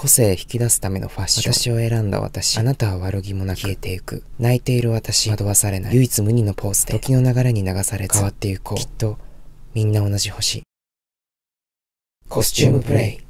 個性引き出すためのファッション私を選んだ私あなたは悪気もなく消えていく泣いている私惑わされない唯一無二のポーズで時の流れに流されず変わっていこうきっとみんな同じ星コスチュームプレイ